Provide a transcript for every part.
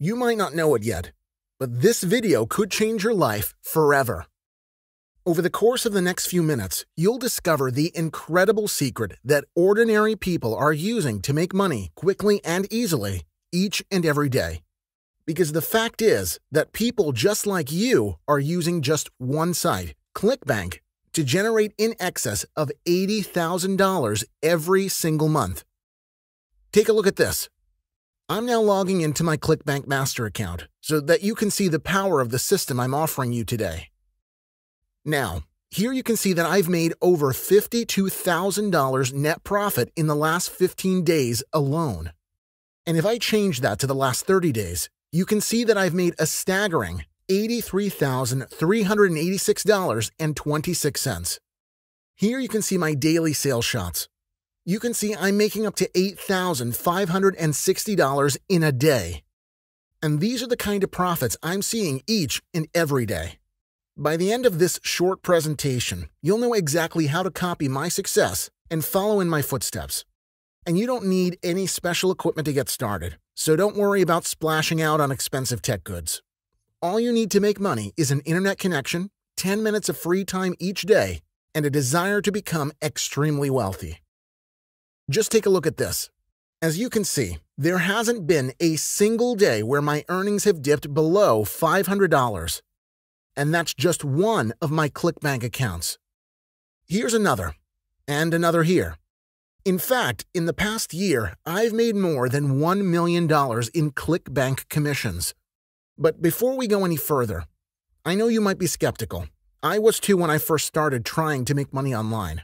You might not know it yet, but this video could change your life forever. Over the course of the next few minutes, you'll discover the incredible secret that ordinary people are using to make money quickly and easily each and every day. Because the fact is that people just like you are using just one site, ClickBank, to generate in excess of $80,000 every single month. Take a look at this. I'm now logging into my ClickBank Master account so that you can see the power of the system I'm offering you today. Now, here you can see that I've made over $52,000 net profit in the last 15 days alone. And if I change that to the last 30 days, you can see that I've made a staggering $83,386.26. Here you can see my daily sales shots, you can see I'm making up to $8,560 in a day. And these are the kind of profits I'm seeing each and every day. By the end of this short presentation, you'll know exactly how to copy my success and follow in my footsteps. And you don't need any special equipment to get started, so don't worry about splashing out on expensive tech goods. All you need to make money is an internet connection, 10 minutes of free time each day, and a desire to become extremely wealthy. Just take a look at this. As you can see, there hasn't been a single day where my earnings have dipped below $500. And that's just one of my ClickBank accounts. Here's another, and another here. In fact, in the past year, I've made more than $1 million in ClickBank commissions. But before we go any further, I know you might be skeptical. I was too when I first started trying to make money online.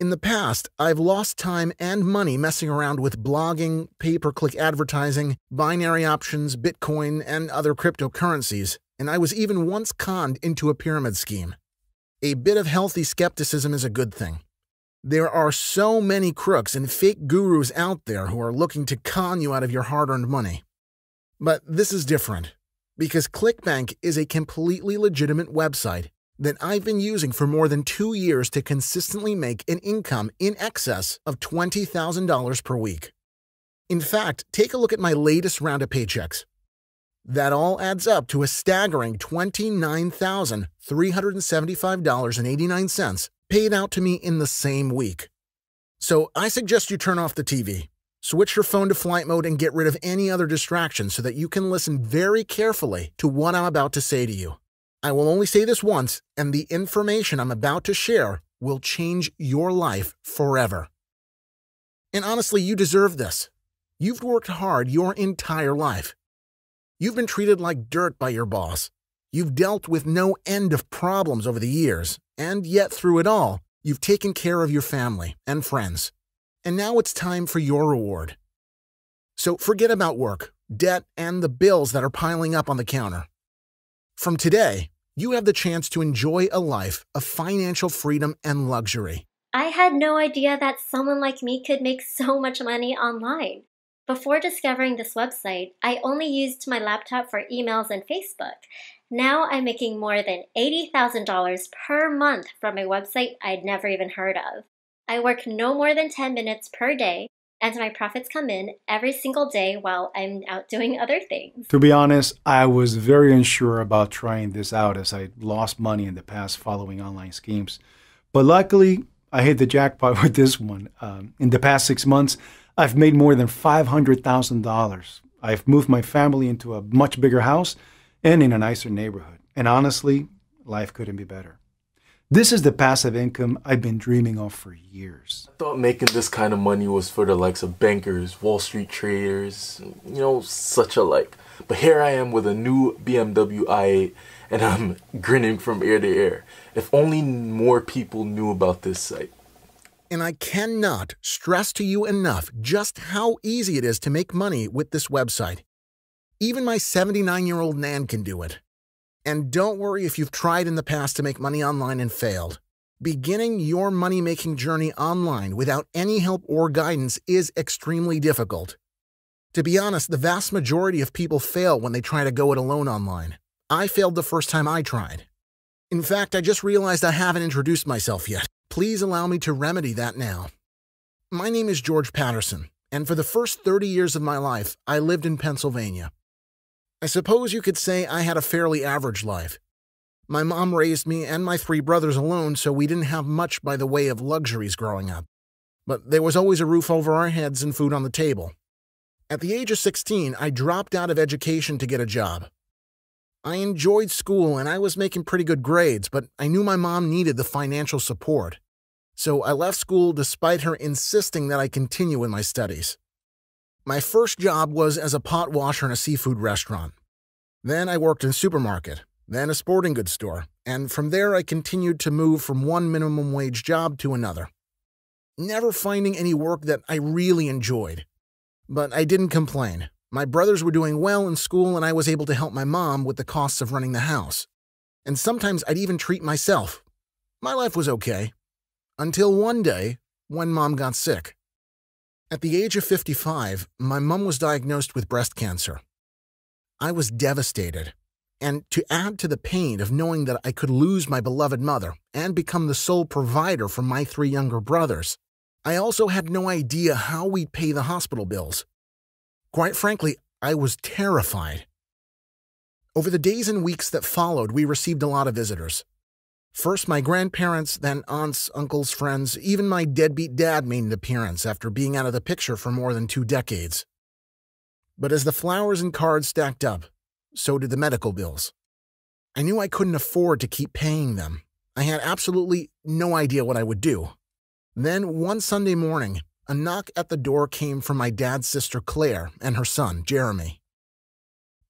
In the past, I've lost time and money messing around with blogging, pay per click advertising, binary options, Bitcoin, and other cryptocurrencies, and I was even once conned into a pyramid scheme. A bit of healthy skepticism is a good thing. There are so many crooks and fake gurus out there who are looking to con you out of your hard earned money. But this is different, because ClickBank is a completely legitimate website that I've been using for more than two years to consistently make an income in excess of $20,000 per week. In fact, take a look at my latest round of paychecks. That all adds up to a staggering $29,375.89 paid out to me in the same week. So I suggest you turn off the TV, switch your phone to flight mode, and get rid of any other distractions so that you can listen very carefully to what I'm about to say to you. I will only say this once, and the information I'm about to share will change your life forever. And honestly, you deserve this. You've worked hard your entire life. You've been treated like dirt by your boss. You've dealt with no end of problems over the years, and yet through it all, you've taken care of your family and friends. And now it's time for your reward. So forget about work, debt, and the bills that are piling up on the counter. From today, you have the chance to enjoy a life of financial freedom and luxury. I had no idea that someone like me could make so much money online. Before discovering this website, I only used my laptop for emails and Facebook. Now I'm making more than $80,000 per month from a website I'd never even heard of. I work no more than 10 minutes per day and my profits come in every single day while I'm out doing other things. To be honest, I was very unsure about trying this out as I lost money in the past following online schemes. But luckily, I hit the jackpot with this one. Um, in the past six months, I've made more than $500,000. I've moved my family into a much bigger house and in a nicer neighborhood. And honestly, life couldn't be better. This is the passive income I've been dreaming of for years. I thought making this kind of money was for the likes of bankers, Wall Street traders, you know, such a like. But here I am with a new BMW i8 and I'm grinning from ear to ear. If only more people knew about this site. And I cannot stress to you enough just how easy it is to make money with this website. Even my 79 year old Nan can do it. And don't worry if you've tried in the past to make money online and failed. Beginning your money making journey online without any help or guidance is extremely difficult. To be honest, the vast majority of people fail when they try to go it alone online. I failed the first time I tried. In fact, I just realized I haven't introduced myself yet. Please allow me to remedy that now. My name is George Patterson, and for the first 30 years of my life, I lived in Pennsylvania. I suppose you could say I had a fairly average life. My mom raised me and my three brothers alone, so we didn't have much by the way of luxuries growing up. But there was always a roof over our heads and food on the table. At the age of 16, I dropped out of education to get a job. I enjoyed school and I was making pretty good grades, but I knew my mom needed the financial support. So I left school despite her insisting that I continue in my studies. My first job was as a pot washer in a seafood restaurant. Then I worked in a supermarket, then a sporting goods store, and from there I continued to move from one minimum wage job to another. Never finding any work that I really enjoyed. But I didn't complain. My brothers were doing well in school, and I was able to help my mom with the costs of running the house. And sometimes I'd even treat myself. My life was okay. Until one day, when mom got sick. At the age of 55, my mom was diagnosed with breast cancer. I was devastated, and to add to the pain of knowing that I could lose my beloved mother and become the sole provider for my three younger brothers, I also had no idea how we'd pay the hospital bills. Quite frankly, I was terrified. Over the days and weeks that followed, we received a lot of visitors. First, my grandparents, then aunts, uncles, friends, even my deadbeat dad made an appearance after being out of the picture for more than two decades. But as the flowers and cards stacked up, so did the medical bills. I knew I couldn't afford to keep paying them. I had absolutely no idea what I would do. Then, one Sunday morning, a knock at the door came from my dad's sister Claire and her son, Jeremy.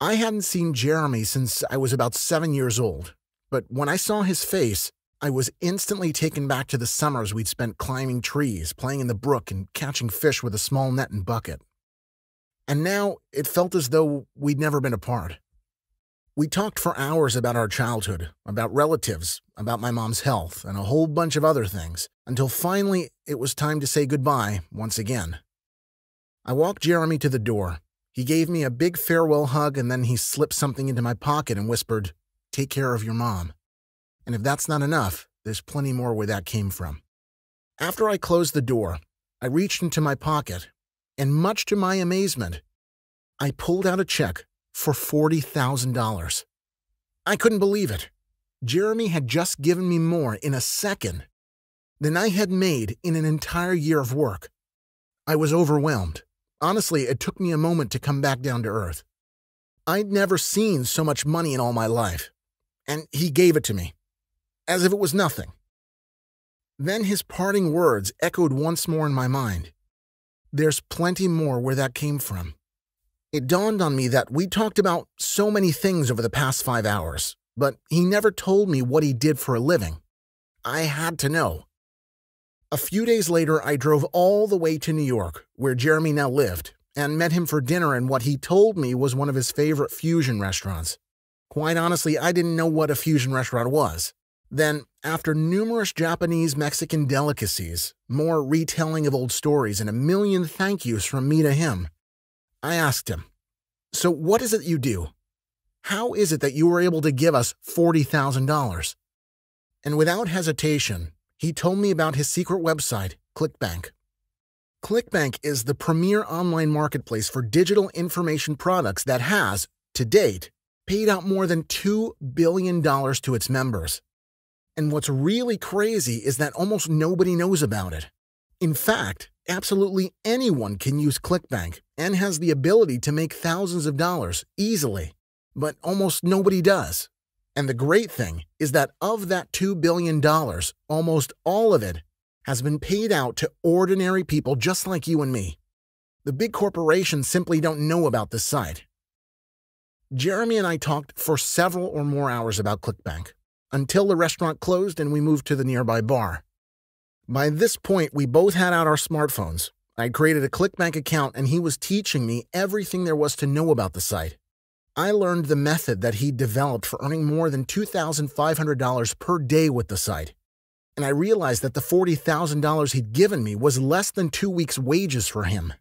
I hadn't seen Jeremy since I was about seven years old, but when I saw his face, I was instantly taken back to the summers we'd spent climbing trees, playing in the brook, and catching fish with a small net and bucket. And now it felt as though we'd never been apart. We talked for hours about our childhood, about relatives, about my mom's health, and a whole bunch of other things, until finally it was time to say goodbye once again. I walked Jeremy to the door. He gave me a big farewell hug and then he slipped something into my pocket and whispered, take care of your mom. And if that's not enough, there's plenty more where that came from. After I closed the door, I reached into my pocket, and much to my amazement, I pulled out a check for $40,000. I couldn't believe it. Jeremy had just given me more in a second than I had made in an entire year of work. I was overwhelmed. Honestly, it took me a moment to come back down to earth. I'd never seen so much money in all my life and he gave it to me, as if it was nothing. Then his parting words echoed once more in my mind. There's plenty more where that came from. It dawned on me that we talked about so many things over the past five hours, but he never told me what he did for a living. I had to know. A few days later, I drove all the way to New York, where Jeremy now lived, and met him for dinner in what he told me was one of his favorite fusion restaurants. Quite honestly, I didn't know what a fusion restaurant was. Then, after numerous Japanese Mexican delicacies, more retelling of old stories, and a million thank yous from me to him, I asked him, So, what is it you do? How is it that you were able to give us $40,000? And without hesitation, he told me about his secret website, ClickBank. ClickBank is the premier online marketplace for digital information products that has, to date, paid out more than $2 billion to its members. And what's really crazy is that almost nobody knows about it. In fact, absolutely anyone can use ClickBank and has the ability to make thousands of dollars easily, but almost nobody does. And the great thing is that of that $2 billion, almost all of it has been paid out to ordinary people just like you and me. The big corporations simply don't know about this site, Jeremy and I talked for several or more hours about ClickBank, until the restaurant closed and we moved to the nearby bar. By this point, we both had out our smartphones. I created a ClickBank account and he was teaching me everything there was to know about the site. I learned the method that he developed for earning more than $2,500 per day with the site. And I realized that the $40,000 he'd given me was less than two weeks' wages for him.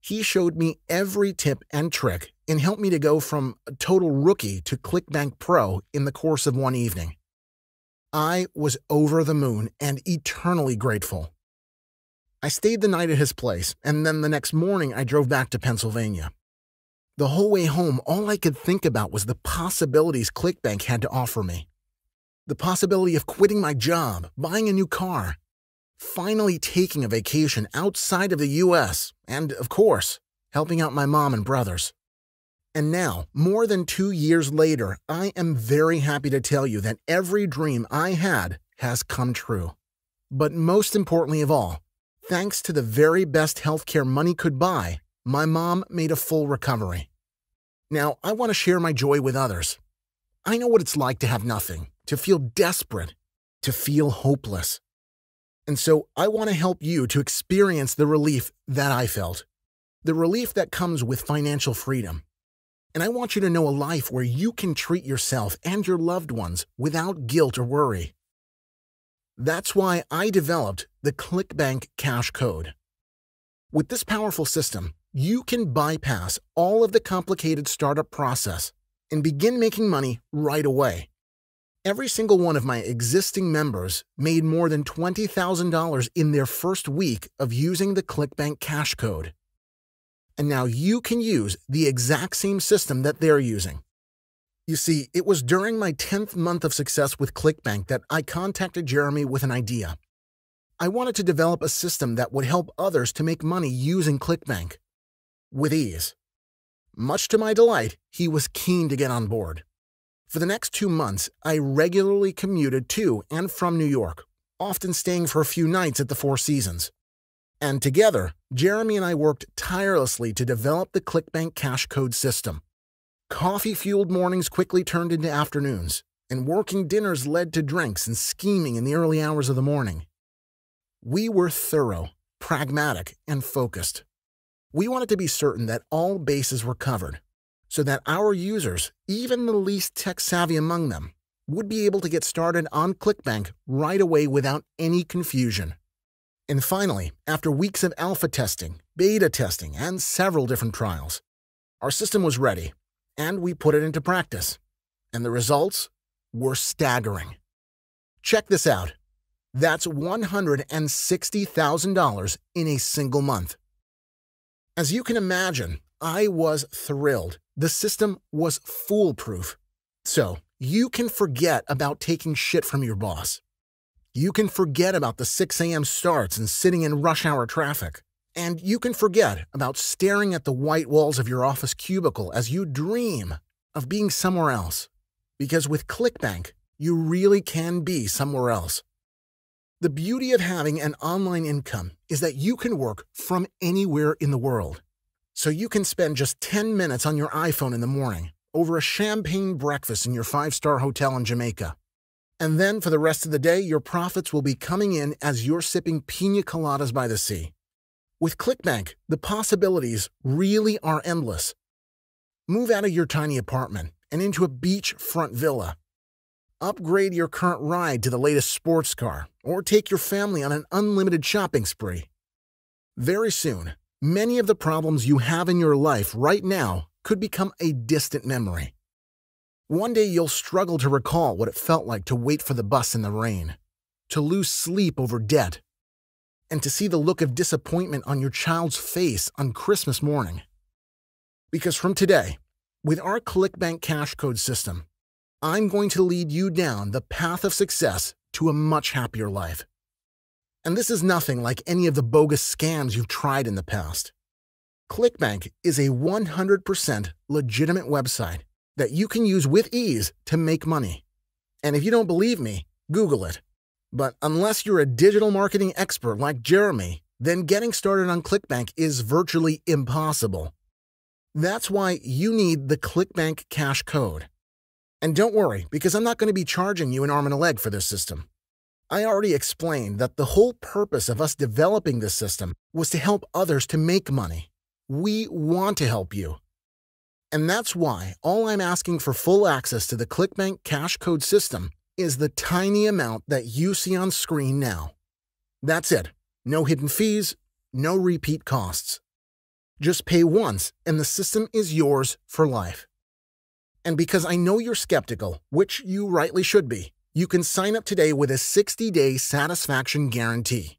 He showed me every tip and trick and helped me to go from a total rookie to ClickBank Pro in the course of one evening. I was over the moon and eternally grateful. I stayed the night at his place, and then the next morning I drove back to Pennsylvania. The whole way home, all I could think about was the possibilities ClickBank had to offer me. The possibility of quitting my job, buying a new car, finally taking a vacation outside of the US, and, of course, helping out my mom and brothers. And now, more than two years later, I am very happy to tell you that every dream I had has come true. But most importantly of all, thanks to the very best healthcare money could buy, my mom made a full recovery. Now, I want to share my joy with others. I know what it's like to have nothing, to feel desperate, to feel hopeless. And so I want to help you to experience the relief that I felt, the relief that comes with financial freedom. And I want you to know a life where you can treat yourself and your loved ones without guilt or worry. That's why I developed the ClickBank Cash Code. With this powerful system, you can bypass all of the complicated startup process and begin making money right away. Every single one of my existing members made more than $20,000 in their first week of using the ClickBank Cash Code and now you can use the exact same system that they're using. You see, it was during my 10th month of success with ClickBank that I contacted Jeremy with an idea. I wanted to develop a system that would help others to make money using ClickBank. With ease. Much to my delight, he was keen to get on board. For the next two months, I regularly commuted to and from New York, often staying for a few nights at the Four Seasons. And together, Jeremy and I worked tirelessly to develop the ClickBank cash code system. Coffee-fueled mornings quickly turned into afternoons, and working dinners led to drinks and scheming in the early hours of the morning. We were thorough, pragmatic, and focused. We wanted to be certain that all bases were covered, so that our users, even the least tech-savvy among them, would be able to get started on ClickBank right away without any confusion. And finally, after weeks of alpha testing, beta testing, and several different trials, our system was ready, and we put it into practice. And the results were staggering. Check this out. That's $160,000 in a single month. As you can imagine, I was thrilled. The system was foolproof. So, you can forget about taking shit from your boss. You can forget about the 6 a.m. starts and sitting in rush hour traffic. And you can forget about staring at the white walls of your office cubicle as you dream of being somewhere else. Because with ClickBank, you really can be somewhere else. The beauty of having an online income is that you can work from anywhere in the world. So you can spend just 10 minutes on your iPhone in the morning over a champagne breakfast in your five star hotel in Jamaica and then for the rest of the day, your profits will be coming in as you're sipping pina coladas by the sea. With ClickBank, the possibilities really are endless. Move out of your tiny apartment and into a beachfront villa. Upgrade your current ride to the latest sports car or take your family on an unlimited shopping spree. Very soon, many of the problems you have in your life right now could become a distant memory. One day you'll struggle to recall what it felt like to wait for the bus in the rain, to lose sleep over debt, and to see the look of disappointment on your child's face on Christmas morning. Because from today, with our ClickBank cash code system, I'm going to lead you down the path of success to a much happier life. And this is nothing like any of the bogus scams you've tried in the past. ClickBank is a 100% legitimate website that you can use with ease to make money. And if you don't believe me, Google it. But unless you're a digital marketing expert like Jeremy, then getting started on ClickBank is virtually impossible. That's why you need the ClickBank cash code. And don't worry, because I'm not going to be charging you an arm and a leg for this system. I already explained that the whole purpose of us developing this system was to help others to make money. We want to help you. And that's why all I'm asking for full access to the ClickBank cash code system is the tiny amount that you see on screen now. That's it. No hidden fees, no repeat costs. Just pay once and the system is yours for life. And because I know you're skeptical, which you rightly should be, you can sign up today with a 60-day satisfaction guarantee.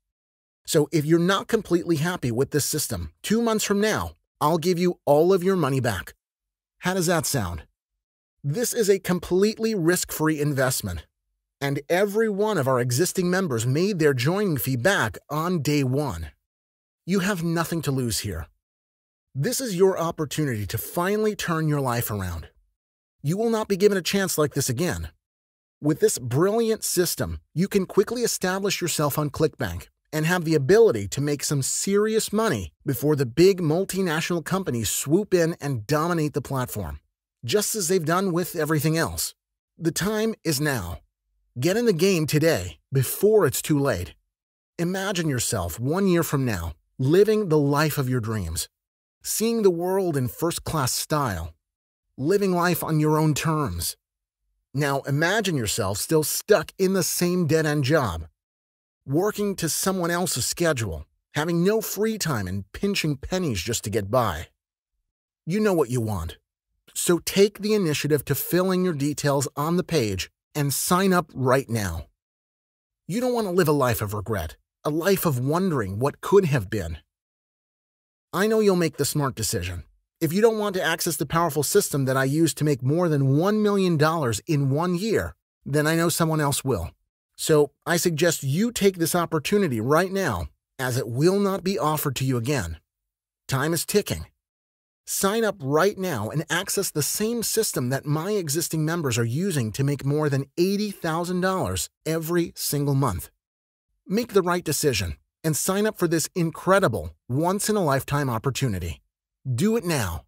So if you're not completely happy with this system, two months from now, I'll give you all of your money back how does that sound? This is a completely risk-free investment, and every one of our existing members made their joining fee back on day one. You have nothing to lose here. This is your opportunity to finally turn your life around. You will not be given a chance like this again. With this brilliant system, you can quickly establish yourself on ClickBank and have the ability to make some serious money before the big multinational companies swoop in and dominate the platform, just as they've done with everything else. The time is now. Get in the game today before it's too late. Imagine yourself one year from now living the life of your dreams, seeing the world in first class style, living life on your own terms. Now imagine yourself still stuck in the same dead end job working to someone else's schedule, having no free time and pinching pennies just to get by. You know what you want. So take the initiative to fill in your details on the page and sign up right now. You don't want to live a life of regret, a life of wondering what could have been. I know you'll make the smart decision. If you don't want to access the powerful system that I use to make more than $1 million in one year, then I know someone else will. So I suggest you take this opportunity right now, as it will not be offered to you again. Time is ticking. Sign up right now and access the same system that my existing members are using to make more than $80,000 every single month. Make the right decision and sign up for this incredible, once in a lifetime opportunity. Do it now